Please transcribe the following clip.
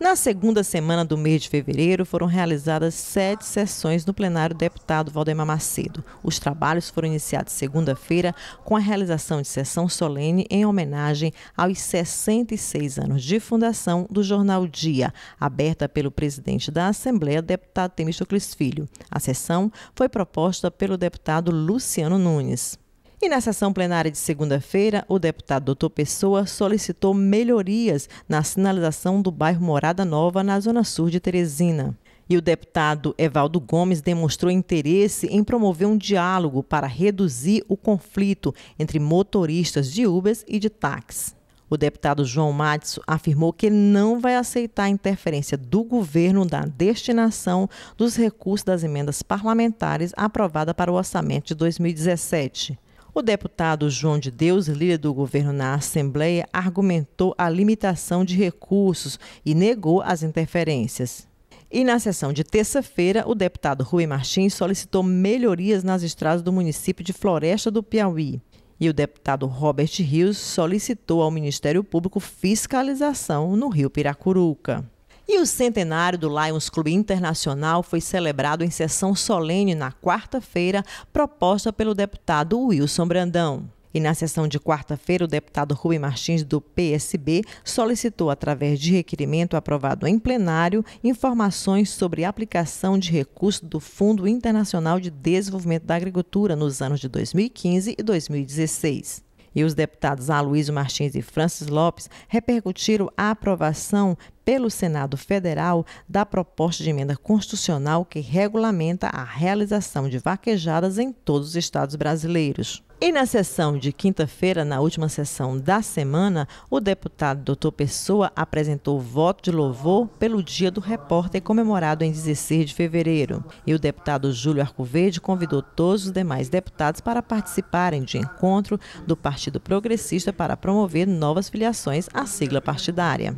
Na segunda semana do mês de fevereiro, foram realizadas sete sessões no plenário do deputado Valdemar Macedo. Os trabalhos foram iniciados segunda-feira com a realização de sessão solene em homenagem aos 66 anos de fundação do jornal Dia, aberta pelo presidente da Assembleia, deputado Temístocles Filho. A sessão foi proposta pelo deputado Luciano Nunes. E na sessão plenária de segunda-feira, o deputado Doutor Pessoa solicitou melhorias na sinalização do bairro Morada Nova, na zona sul de Teresina. E o deputado Evaldo Gomes demonstrou interesse em promover um diálogo para reduzir o conflito entre motoristas de Ubers e de táxis. O deputado João Matos afirmou que não vai aceitar a interferência do governo na destinação dos recursos das emendas parlamentares aprovada para o orçamento de 2017. O deputado João de Deus, líder do governo na Assembleia, argumentou a limitação de recursos e negou as interferências. E na sessão de terça-feira, o deputado Rui Martins solicitou melhorias nas estradas do município de Floresta do Piauí. E o deputado Robert Rios solicitou ao Ministério Público fiscalização no Rio Piracuruca. E o centenário do Lions Clube Internacional foi celebrado em sessão solene na quarta-feira, proposta pelo deputado Wilson Brandão. E na sessão de quarta-feira, o deputado Rui Martins, do PSB, solicitou, através de requerimento aprovado em plenário, informações sobre aplicação de recursos do Fundo Internacional de Desenvolvimento da Agricultura nos anos de 2015 e 2016 e os deputados Aloysio Martins e Francis Lopes repercutiram a aprovação pelo Senado Federal da proposta de emenda constitucional que regulamenta a realização de vaquejadas em todos os estados brasileiros. E na sessão de quinta-feira, na última sessão da semana, o deputado Doutor Pessoa apresentou voto de louvor pelo Dia do Repórter comemorado em 16 de fevereiro. E o deputado Júlio Arcoverde convidou todos os demais deputados para participarem de encontro do Partido Progressista para promover novas filiações à sigla partidária.